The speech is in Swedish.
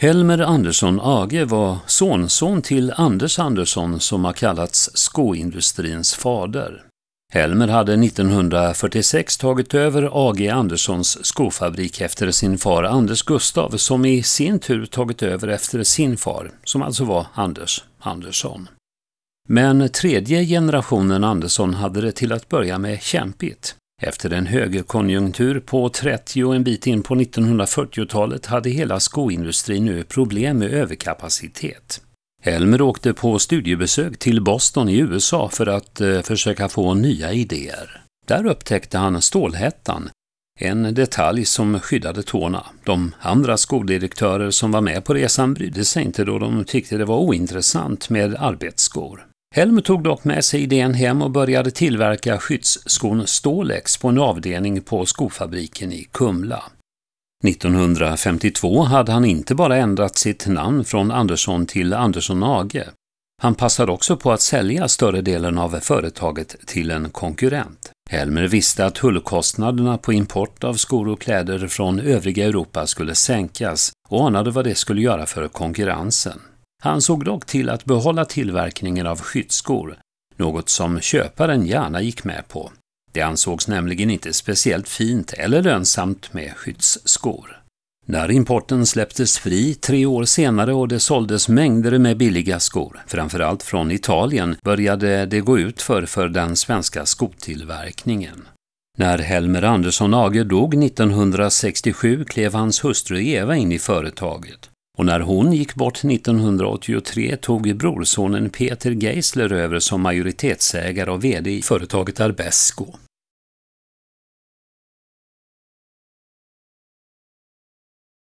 Helmer Andersson Age var sonson till Anders Andersson som har kallats skoindustrins fader. Helmer hade 1946 tagit över AG Anderssons skofabrik efter sin far Anders Gustav som i sin tur tagit över efter sin far, som alltså var Anders Andersson. Men tredje generationen Andersson hade det till att börja med kämpigt. Efter en högerkonjunktur på 30 och en bit in på 1940-talet hade hela skoindustrin nu problem med överkapacitet. Elmer åkte på studiebesök till Boston i USA för att eh, försöka få nya idéer. Där upptäckte han stålhättan, en detalj som skyddade tårna. De andra skoldirektörer som var med på resan brydde sig inte då de tyckte det var ointressant med arbetsskor. Helm tog dock med sig idén hem och började tillverka skyddsskon Stålex på en avdelning på skofabriken i Kumla. 1952 hade han inte bara ändrat sitt namn från Andersson till Andersson Age. Han passade också på att sälja större delen av företaget till en konkurrent. Helmer visste att tullkostnaderna på import av skor och kläder från övriga Europa skulle sänkas och anade vad det skulle göra för konkurrensen. Han såg dock till att behålla tillverkningen av skyddsskor, något som köparen gärna gick med på. Det ansågs nämligen inte speciellt fint eller lönsamt med skyddsskor. När importen släpptes fri tre år senare och det såldes mängder med billiga skor, framförallt från Italien, började det gå ut för, för den svenska skotillverkningen. När Helmer Andersson Age dog 1967 klev hans hustru Eva in i företaget. Och när hon gick bort 1983 tog brorsonen Peter Geisler över som majoritetsägare och VD i företaget Arbesco.